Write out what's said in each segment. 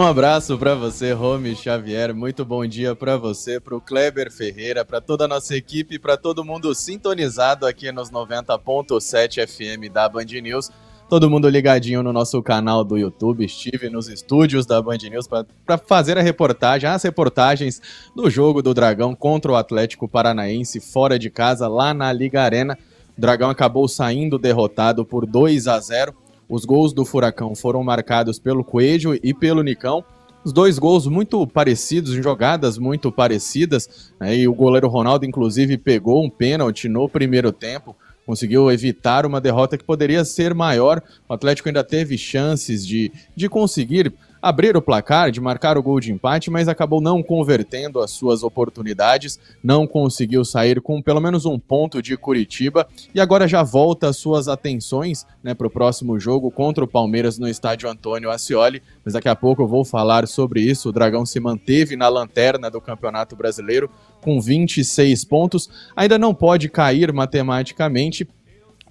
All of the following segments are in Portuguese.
Um abraço para você, Rome Xavier. Muito bom dia para você, para o Kleber Ferreira, para toda a nossa equipe, para todo mundo sintonizado aqui nos 90.7 FM da Band News. Todo mundo ligadinho no nosso canal do YouTube. Estive nos estúdios da Band News para fazer a reportagem, as reportagens do jogo do Dragão contra o Atlético Paranaense fora de casa, lá na Liga Arena. O Dragão acabou saindo derrotado por 2 a 0 os gols do Furacão foram marcados pelo Coelho e pelo Nicão. Os dois gols muito parecidos, jogadas muito parecidas, né? e o goleiro Ronaldo, inclusive, pegou um pênalti no primeiro tempo conseguiu evitar uma derrota que poderia ser maior. O Atlético ainda teve chances de, de conseguir abrir o placar, de marcar o gol de empate, mas acabou não convertendo as suas oportunidades, não conseguiu sair com pelo menos um ponto de Curitiba e agora já volta as suas atenções né, para o próximo jogo contra o Palmeiras no estádio Antônio Ascioli. Mas daqui a pouco eu vou falar sobre isso. O Dragão se manteve na lanterna do Campeonato Brasileiro com 26 pontos. Ainda não pode cair matematicamente,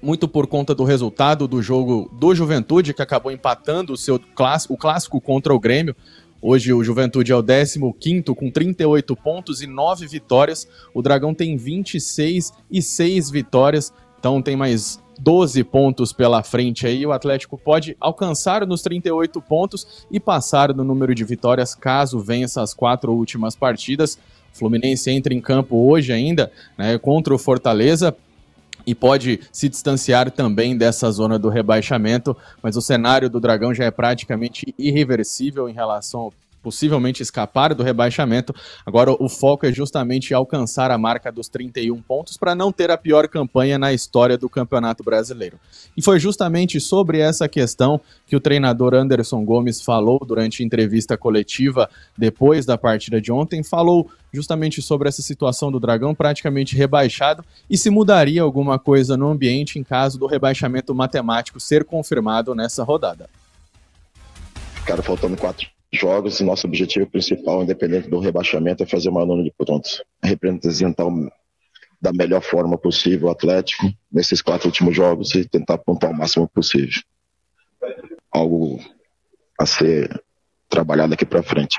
muito por conta do resultado do jogo do Juventude, que acabou empatando o seu clássico, o clássico contra o Grêmio. Hoje o Juventude é o 15 com 38 pontos e 9 vitórias. O Dragão tem 26 e 6 vitórias, então tem mais 12 pontos pela frente aí. O Atlético pode alcançar nos 38 pontos e passar no número de vitórias caso vença as quatro últimas partidas. Fluminense entra em campo hoje ainda né, contra o Fortaleza e pode se distanciar também dessa zona do rebaixamento, mas o cenário do Dragão já é praticamente irreversível em relação ao possivelmente escapar do rebaixamento. Agora o foco é justamente alcançar a marca dos 31 pontos para não ter a pior campanha na história do Campeonato Brasileiro. E foi justamente sobre essa questão que o treinador Anderson Gomes falou durante entrevista coletiva depois da partida de ontem, falou justamente sobre essa situação do Dragão praticamente rebaixado e se mudaria alguma coisa no ambiente em caso do rebaixamento matemático ser confirmado nessa rodada. Cara, faltando quatro jogos e nosso objetivo principal, independente do rebaixamento, é fazer uma nona de pontos. Representar então, da melhor forma possível o Atlético nesses quatro últimos jogos e tentar apontar o máximo possível. Algo a ser trabalhado aqui para frente.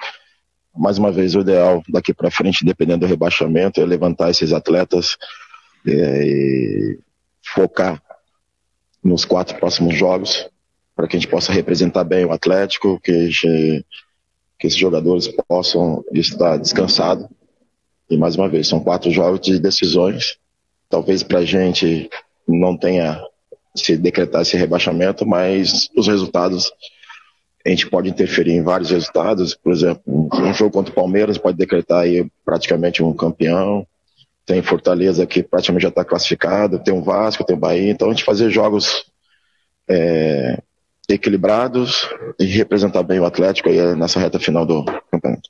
Mais uma vez, o ideal daqui para frente, dependendo do rebaixamento, é levantar esses atletas eh, e focar nos quatro próximos jogos para que a gente possa representar bem o Atlético, que, que esses jogadores possam estar descansados. E mais uma vez, são quatro jogos de decisões. Talvez para a gente não tenha se decretar esse rebaixamento, mas os resultados a gente pode interferir em vários resultados. Por exemplo, um jogo contra o Palmeiras pode decretar aí praticamente um campeão. Tem Fortaleza que praticamente já está classificado, tem o Vasco, tem o Bahia. Então a gente fazer jogos é, equilibrados e representar bem o Atlético aí eh, nessa reta final do campeonato.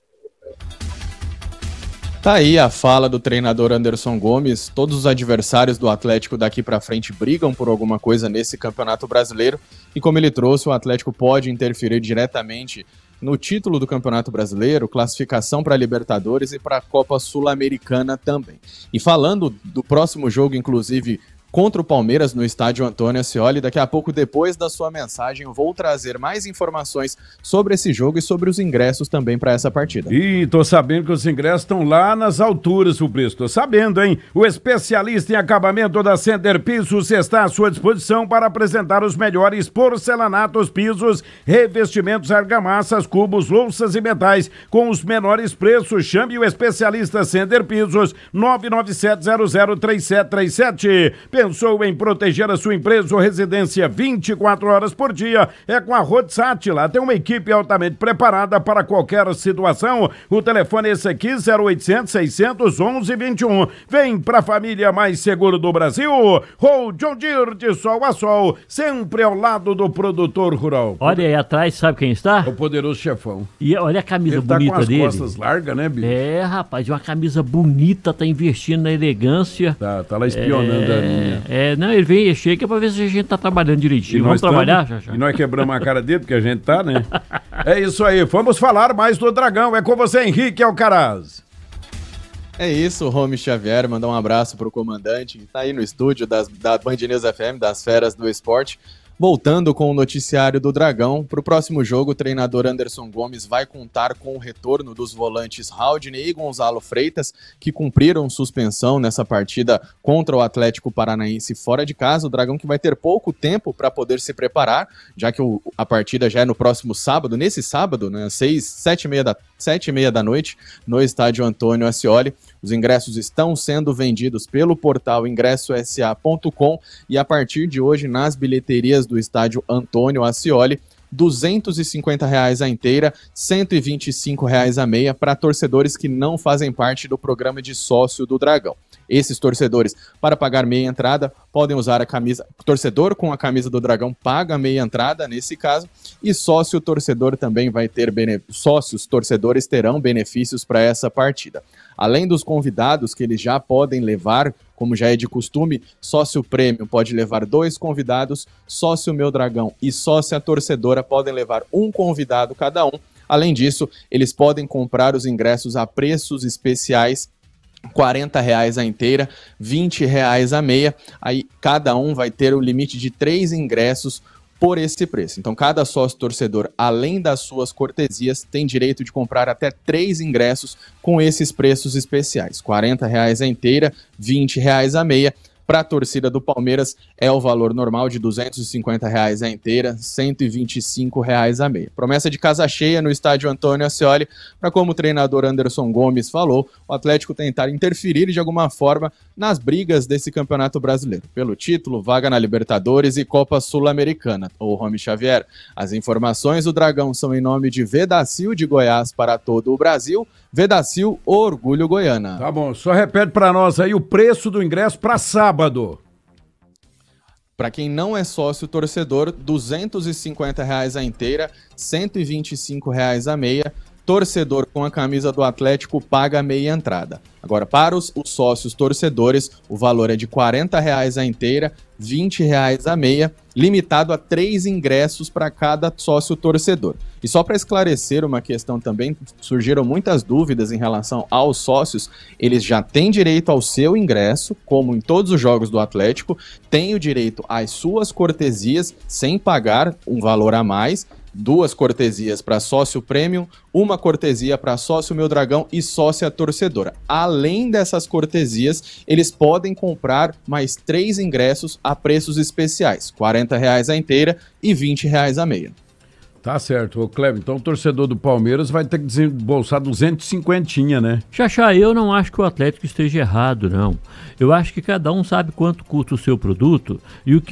Tá aí a fala do treinador Anderson Gomes. Todos os adversários do Atlético daqui para frente brigam por alguma coisa nesse Campeonato Brasileiro. E como ele trouxe, o Atlético pode interferir diretamente no título do Campeonato Brasileiro, classificação para Libertadores e para a Copa Sul-Americana também. E falando do próximo jogo, inclusive contra o Palmeiras no estádio Antônio Ascioli. Daqui a pouco, depois da sua mensagem, eu vou trazer mais informações sobre esse jogo e sobre os ingressos também para essa partida. E tô sabendo que os ingressos estão lá nas alturas, o preço. Tô sabendo, hein? O especialista em acabamento da Center Pisos está à sua disposição para apresentar os melhores porcelanatos, pisos, revestimentos, argamassas, cubos, louças e metais com os menores preços. Chame o especialista Center Pisos 997003737 Pensou em proteger a sua empresa ou residência 24 horas por dia? É com a Rodsat. Lá tem uma equipe altamente preparada para qualquer situação. O telefone é esse aqui, 0800 611 21. Vem para a família mais seguro do Brasil. Ou John Deere de sol a sol, sempre ao lado do produtor rural. Olha aí atrás, sabe quem está? O poderoso chefão. E olha a camisa Ele bonita tá com as dele. costas largas, né, bicho? É, rapaz, uma camisa bonita, tá investindo na elegância. Tá, tá lá espionando é... ali. É. é, não, ele vem, chega pra ver se a gente tá trabalhando direitinho. Vamos trabalhar, já, já. E nós quebramos a cara dele, porque a gente tá, né? é isso aí, vamos falar mais do Dragão. É com você, Henrique Alcaraz. É isso, Rome Xavier, mandar um abraço pro comandante que tá aí no estúdio das, da Band FM, das feras do esporte. Voltando com o noticiário do Dragão, para o próximo jogo, o treinador Anderson Gomes vai contar com o retorno dos volantes Raudney e Gonzalo Freitas, que cumpriram suspensão nessa partida contra o Atlético Paranaense fora de casa. O Dragão que vai ter pouco tempo para poder se preparar, já que o, a partida já é no próximo sábado, nesse sábado, né, seis, sete e meia da sete e meia da noite, no estádio Antônio Ascioli. Os ingressos estão sendo vendidos pelo portal ingressosa.com e a partir de hoje nas bilheterias do estádio Antônio Ascioli. R$ 250,00 reais a inteira, R$ 125,00 reais a meia para torcedores que não fazem parte do programa de sócio do Dragão. Esses torcedores, para pagar meia entrada, podem usar a camisa. Torcedor com a camisa do Dragão paga meia entrada nesse caso, e sócio torcedor também vai ter benefícios. sócios torcedores terão benefícios para essa partida. Além dos convidados que eles já podem levar como já é de costume, sócio prêmio pode levar dois convidados, sócio Meu Dragão e sócia torcedora podem levar um convidado cada um. Além disso, eles podem comprar os ingressos a preços especiais R$ reais a inteira, R$ reais a meia. Aí cada um vai ter o limite de três ingressos por esse preço. Então, cada sócio torcedor, além das suas cortesias, tem direito de comprar até três ingressos com esses preços especiais: R$ reais a inteira, R$ reais a meia para a torcida do Palmeiras, é o valor normal de R$ 250 reais a inteira, R$ 125 reais a meia. Promessa de casa cheia no estádio Antônio Ascioli, para como o treinador Anderson Gomes falou, o Atlético tentar interferir de alguma forma nas brigas desse Campeonato Brasileiro, pelo título, vaga na Libertadores e Copa Sul-Americana. O Rome Xavier. As informações do Dragão são em nome de Vedacil de Goiás para todo o Brasil, Vedacil, Orgulho Goiana. Tá bom, só repete para nós aí o preço do ingresso para sábado. Para quem não é sócio torcedor, R$ 250 reais a inteira, R$ 125 reais a meia, torcedor com a camisa do Atlético paga meia entrada. Agora, para os, os sócios torcedores, o valor é de R$ 40,00 a inteira, R$ 20,00 a meia, limitado a três ingressos para cada sócio torcedor. E só para esclarecer uma questão também, surgiram muitas dúvidas em relação aos sócios. Eles já têm direito ao seu ingresso, como em todos os jogos do Atlético, têm o direito às suas cortesias sem pagar um valor a mais duas cortesias para sócio premium, uma cortesia para sócio meu dragão e sócia torcedora. Além dessas cortesias, eles podem comprar mais três ingressos a preços especiais, R$ reais a inteira e R$ reais a meia. Tá certo, o Cleber. Então o torcedor do Palmeiras vai ter que desembolsar 250, né? Xaxá, eu não acho que o Atlético esteja errado, não. Eu acho que cada um sabe quanto custa o seu produto e o que